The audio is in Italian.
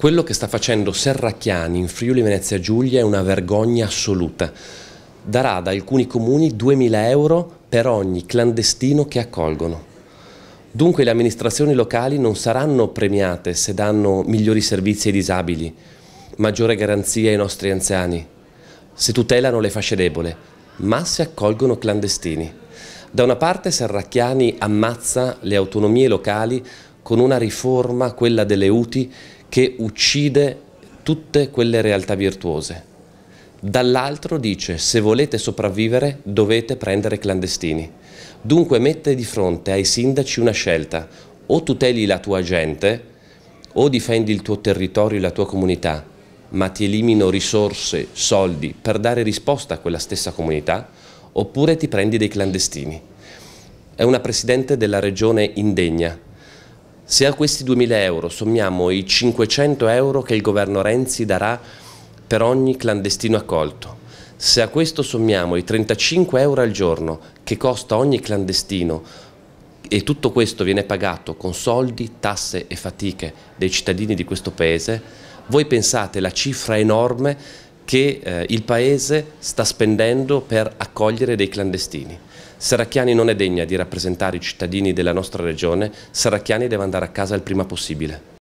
Quello che sta facendo Serracchiani in Friuli Venezia Giulia è una vergogna assoluta. Darà ad alcuni comuni 2.000 euro per ogni clandestino che accolgono. Dunque le amministrazioni locali non saranno premiate se danno migliori servizi ai disabili, maggiore garanzia ai nostri anziani, se tutelano le fasce debole, ma se accolgono clandestini. Da una parte Serracchiani ammazza le autonomie locali con una riforma, quella delle UTI, che uccide tutte quelle realtà virtuose. Dall'altro dice, se volete sopravvivere dovete prendere clandestini. Dunque mette di fronte ai sindaci una scelta, o tuteli la tua gente, o difendi il tuo territorio, e la tua comunità, ma ti elimino risorse, soldi per dare risposta a quella stessa comunità, oppure ti prendi dei clandestini. È una presidente della regione indegna, se a questi 2.000 euro sommiamo i 500 euro che il governo Renzi darà per ogni clandestino accolto, se a questo sommiamo i 35 euro al giorno che costa ogni clandestino e tutto questo viene pagato con soldi, tasse e fatiche dei cittadini di questo paese, voi pensate la cifra enorme che eh, il Paese sta spendendo per accogliere dei clandestini. Serracchiani non è degna di rappresentare i cittadini della nostra regione, Serracchiani deve andare a casa il prima possibile.